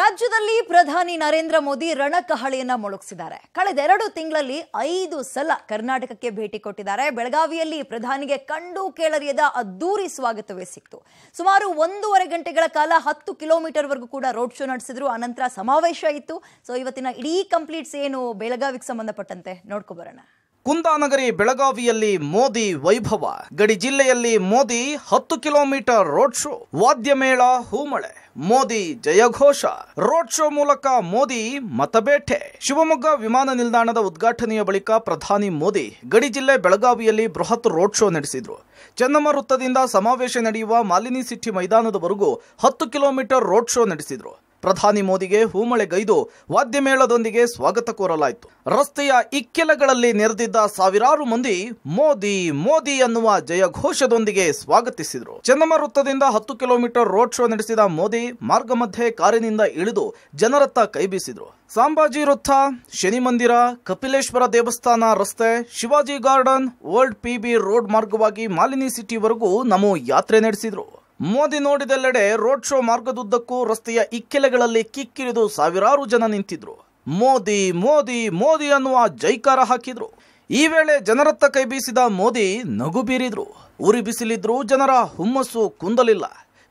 ರಾಜ್ಯದಲ್ಲಿ ಪ್ರಧಾನಿ ನರೇಂದ್ರ ಮೋದಿ ರಣಕಹಳಿಯನ್ನ ಮೊಳಗಿಸಿದ್ದಾರೆ ಕಳೆದ ಎರಡು ತಿಂಗಳಲ್ಲಿ ಐದು ಸಲ ಕರ್ನಾಟಕಕ್ಕೆ ಭೇಟಿ ಕೊಟ್ಟಿದ್ದಾರೆ ಬೆಳಗಾವಿಯಲ್ಲಿ ಪ್ರಧಾನಿಗೆ ಕಂಡು ಕೇಳರಿಯದ ಅದ್ದೂರಿ ಸ್ವಾಗತವೇ ಸಿಕ್ತು ಸುಮಾರು ಒಂದೂವರೆ ಗಂಟೆಗಳ ಕಾಲ ಹತ್ತು ವರೆಗೂ ಕೂಡ ರೋಡ್ ಶೋ ನಡೆಸಿದ್ರು ಅನಂತರ ಸಮಾವೇಶ ಇತ್ತು ಸೊ ಇವತ್ತಿನ ಇಡೀ ಕಂಪ್ಲೀಟ್ಸ್ ಏನು ಬೆಳಗಾವಿಗೆ ಸಂಬಂಧಪಟ್ಟಂತೆ ನೋಡ್ಕೊಬರೋಣ ಕುಂದಾನಗರಿ ಬೆಳಗಾವಿಯಲ್ಲಿ ಮೋದಿ ವೈಭವ ಗಡಿ ಜಿಲ್ಲೆಯಲ್ಲಿ ಮೋದಿ ಹತ್ತು ಕಿಲೋಮೀಟರ್ ರೋಡ್ ಶೋ ವಾದ್ಯಮೇಳ ಹೂಮಳೆ ಮೋದಿ ಜಯಘೋಷ ರೋಡ್ ಶೋ ಮೂಲಕ ಮೋದಿ ಮತಬೇಟೆ ಶಿವಮೊಗ್ಗ ವಿಮಾನ ನಿಲ್ದಾಣದ ಉದ್ಘಾಟನೆಯ ಬಳಿಕ ಪ್ರಧಾನಿ ಮೋದಿ ಗಡಿ ಜಿಲ್ಲೆ ಬೆಳಗಾವಿಯಲ್ಲಿ ಬೃಹತ್ ರೋಡ್ ಶೋ ನಡೆಸಿದರು ಚೆನ್ನಮ್ಮ ವೃತ್ತದಿಂದ ಸಮಾವೇಶ ನಡೆಯುವ ಮಾಲಿನಿ ಸಿಟಿ ಮೈದಾನದವರೆಗೂ ಹತ್ತು ಕಿಲೋಮೀಟರ್ ರೋಡ್ ಶೋ ನಡೆಸಿದರು ಪ್ರಧಾನಿ ಮೋದಿಗೆ ಹೂಮಳೆಗೈದು ವಾದ್ಯಮೇಳದೊಂದಿಗೆ ಸ್ವಾಗತ ಕೋರಲಾಯಿತು ರಸ್ತೆಯ ಇಕ್ಕೆಲಗಳಲ್ಲಿ ನೆರೆದಿದ್ದ ಸಾವಿರಾರು ಮಂದಿ ಮೋದಿ ಮೋದಿ ಅನ್ನುವ ಜಯಘೋಷದೊಂದಿಗೆ ಸ್ವಾಗತಿಸಿದರು ಚೆನ್ನಮ್ಮ ವೃತ್ತದಿಂದ ಹತ್ತು ಕಿಲೋಮೀಟರ್ ರೋಡ್ ಶೋ ನಡೆಸಿದ ಮೋದಿ ಮಾರ್ಗ ಮಧ್ಯೆ ಕಾರಿನಿಂದ ಇಳಿದು ಜನರತ್ತ ಕೈಬೀಸಿದರು ಸಾಂಬಾಜಿ ವೃತ್ತ ಶನಿ ಮಂದಿರ ಕಪಿಲೇಶ್ವರ ದೇವಸ್ಥಾನ ರಸ್ತೆ Shivaji garden old PB road ಮಾರ್ಗವಾಗಿ ಮಾಲಿನಿ ಸಿಟಿವರೆಗೂ ನಮೋ ಯಾತ್ರೆ ನಡೆಸಿದರು ಮೋದಿ ನೋಡಿದೆಲ್ಲೆಡೆ ರೋಡ್ ಶೋ ಮಾರ್ಗದುದ್ದಕ್ಕೂ ರಸ್ತೆಯ ಇಕ್ಕೆಲೆಗಳಲ್ಲಿ ಕಿಕ್ಕಿರಿದು ಸಾವಿರಾರು ಜನ ನಿಂತಿದ್ರು ಮೋದಿ ಮೋದಿ ಮೋದಿ ಅನ್ನುವ ಜೈಕಾರ ಹಾಕಿದ್ರು ಈ ವೇಳೆ ಜನರತ್ತ ಕೈ ಬೀಸಿದ ಮೋದಿ ನಗು ಬೀರಿದ್ರು ಉರಿ ಬಿಸಿಲಿದ್ರು ಜನರ ಹುಮ್ಮಸ್ಸು ಕುಂದಲಿಲ್ಲ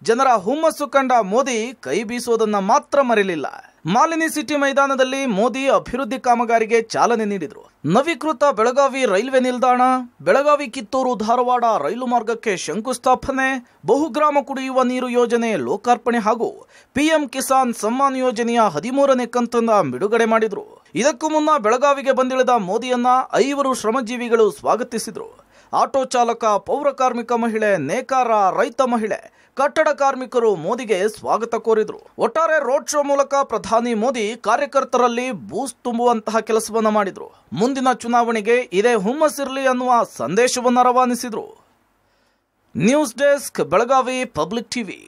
ಜನರ ಹುಮ್ಮಸ್ಸು ಕಂಡ ಮೋದಿ ಕೈ ಬೀಸೋದನ್ನ ಮಾತ್ರ ಮರೆಯಲಿಲ್ಲ ಮಾಲಿನಿ ಸಿಟಿ ಮೈದಾನದಲ್ಲಿ ಮೋದಿ ಅಭಿವೃದ್ಧಿ ಕಾಮಗಾರಿಗೆ ಚಾಲನೆ ನೀಡಿದರು ನವೀಕೃತ ಬೆಳಗಾವಿ ರೈಲ್ವೆ ನಿಲ್ದಾಣ ಬೆಳಗಾವಿ ಕಿತ್ತೂರು ಧಾರವಾಡ ರೈಲು ಮಾರ್ಗಕ್ಕೆ ಶಂಕುಸ್ಥಾಪನೆ ಬಹುಗ್ರಾಮ ಕುಡಿಯುವ ನೀರು ಯೋಜನೆ ಲೋಕಾರ್ಪಣೆ ಹಾಗೂ ಪಿಎಂ ಕಿಸಾನ್ ಸಮ್ಮಾನ್ ಯೋಜನೆಯ ಹದಿಮೂರನೇ ಕಂತನ್ನ ಬಿಡುಗಡೆ ಮಾಡಿದರು ಇದಕ್ಕೂ ಮುನ್ನ ಬೆಳಗಾವಿಗೆ ಬಂದಿಳಿದ ಮೋದಿಯನ್ನ ಐವರು ಶ್ರಮಜೀವಿಗಳು ಸ್ವಾಗತಿಸಿದರು ಆಟೋ ಚಾಲಕ ಪೌರ ಕಾರ್ಮಿಕ ಮಹಿಳೆ ನೇಕಾರ ರೈತ ಮಹಿಳೆ ಕಟ್ಟಡ ಕಾರ್ಮಿಕರು ಮೋದಿಗೆ ಸ್ವಾಗತ ಕೋರಿದರು ಒಟ್ಟಾರೆ ರೋಡ್ ಶೋ ಮೂಲಕ ಪ್ರಧಾನಿ ಮೋದಿ ಕಾರ್ಯಕರ್ತರಲ್ಲಿ ಬೂಸ್ ತುಂಬುವಂತಹ ಕೆಲಸವನ್ನ ಮಾಡಿದ್ರು ಮುಂದಿನ ಚುನಾವಣೆಗೆ ಇದೇ ಹುಮ್ಮಸ್ಸಿರಲಿ ಅನ್ನುವ ಸಂದೇಶವನ್ನು ರವಾನಿಸಿದರು news desk Belagavi public TV